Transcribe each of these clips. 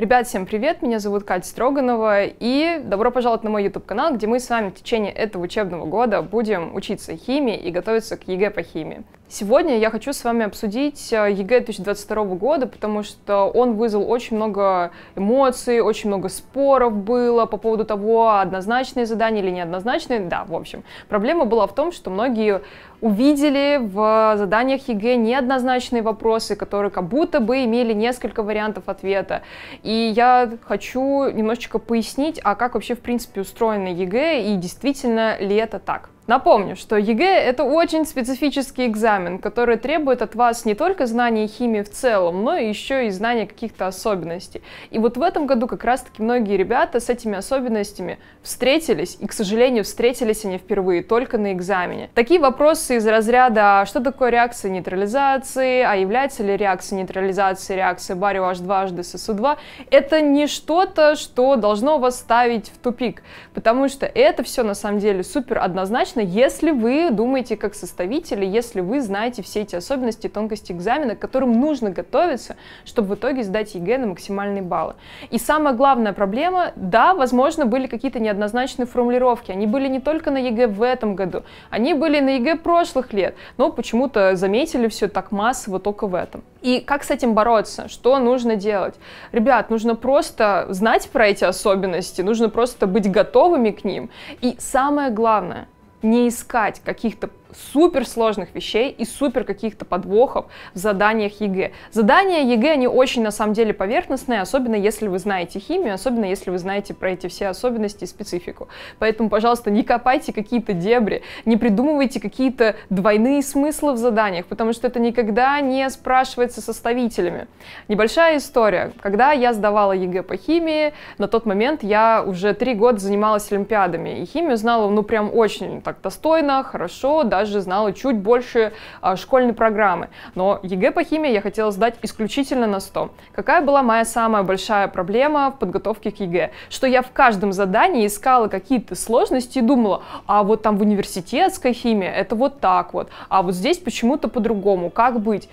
Ребят, всем привет! Меня зовут Катя Строганова, и добро пожаловать на мой YouTube-канал, где мы с вами в течение этого учебного года будем учиться химии и готовиться к ЕГЭ по химии. Сегодня я хочу с вами обсудить э, ЕГЭ 2022 года, потому что он вызвал очень много эмоций, очень много споров было по поводу того, однозначные задания или неоднозначные. Да, в общем, проблема была в том, что многие увидели в заданиях ЕГЭ неоднозначные вопросы, которые как будто бы имели несколько вариантов ответа. И я хочу немножечко пояснить, а как вообще в принципе устроено ЕГЭ и действительно ли это так. Напомню, что ЕГЭ – это очень специфический экзамен, который требует от вас не только знания химии в целом, но и еще и знания каких-то особенностей. И вот в этом году как раз-таки многие ребята с этими особенностями встретились, и, к сожалению, встретились они впервые только на экзамене. Такие вопросы из разряда «А что такое реакция нейтрализации?», «А является ли реакция нейтрализации реакция барио H2, HDSSO2?» – это не что-то, что должно вас ставить в тупик, потому что это все на самом деле супер однозначно конечно, если вы думаете как составители, если вы знаете все эти особенности, тонкости экзамена, к которым нужно готовиться, чтобы в итоге сдать ЕГЭ на максимальные баллы. И самая главная проблема, да, возможно, были какие-то неоднозначные формулировки. Они были не только на ЕГЭ в этом году, они были на ЕГЭ прошлых лет, но почему-то заметили все так массово только в этом. И как с этим бороться? Что нужно делать? Ребят, нужно просто знать про эти особенности, нужно просто быть готовыми к ним. И самое главное, не искать каких-то суперсложных вещей и супер каких-то подвохов в заданиях ЕГЭ. Задания ЕГЭ, они очень на самом деле поверхностные, особенно если вы знаете химию, особенно если вы знаете про эти все особенности и специфику. Поэтому, пожалуйста, не копайте какие-то дебри, не придумывайте какие-то двойные смыслы в заданиях, потому что это никогда не спрашивается составителями. Небольшая история. Когда я сдавала ЕГЭ по химии, на тот момент я уже три года занималась олимпиадами, и химию знала, ну, прям очень так достойно, хорошо, даже даже знала чуть больше а, школьной программы. Но ЕГЭ по химии я хотела сдать исключительно на 100. Какая была моя самая большая проблема в подготовке к ЕГЭ? Что я в каждом задании искала какие-то сложности и думала, а вот там в университетской химии это вот так вот, а вот здесь почему-то по-другому, как быть?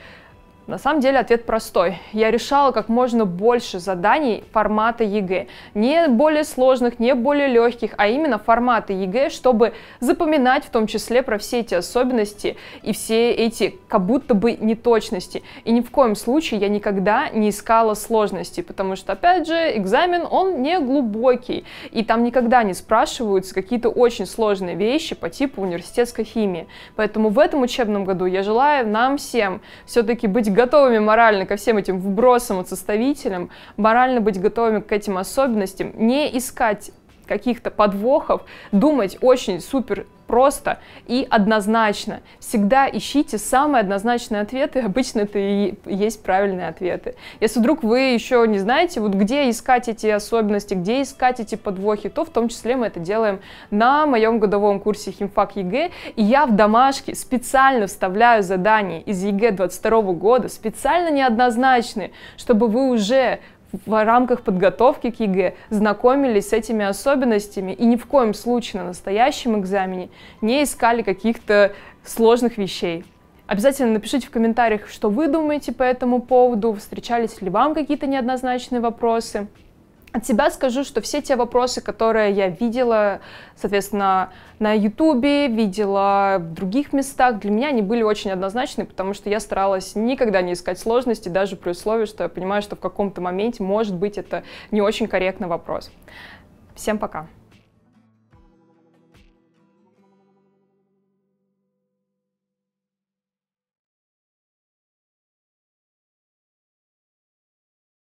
На самом деле ответ простой. Я решала как можно больше заданий формата ЕГЭ. Не более сложных, не более легких, а именно форматы ЕГЭ, чтобы запоминать в том числе про все эти особенности и все эти как будто бы неточности. И ни в коем случае я никогда не искала сложности, потому что, опять же, экзамен, он не глубокий. И там никогда не спрашиваются какие-то очень сложные вещи по типу университетской химии. Поэтому в этом учебном году я желаю нам всем все-таки быть быть готовыми морально ко всем этим вбросам и составителям, морально быть готовыми к этим особенностям, не искать каких-то подвохов, думать очень супер просто и однозначно. Всегда ищите самые однозначные ответы, обычно это и есть правильные ответы. Если вдруг вы еще не знаете, вот где искать эти особенности, где искать эти подвохи, то в том числе мы это делаем на моем годовом курсе химфак ЕГЭ, и я в домашке специально вставляю задания из ЕГЭ 22 года, специально неоднозначные, чтобы вы уже в рамках подготовки к ЕГЭ знакомились с этими особенностями и ни в коем случае на настоящем экзамене не искали каких-то сложных вещей. Обязательно напишите в комментариях, что вы думаете по этому поводу, встречались ли вам какие-то неоднозначные вопросы. От себя скажу, что все те вопросы, которые я видела, соответственно, на Ютубе, видела в других местах, для меня они были очень однозначны, потому что я старалась никогда не искать сложности, даже при условии, что я понимаю, что в каком-то моменте, может быть, это не очень корректный вопрос. Всем пока!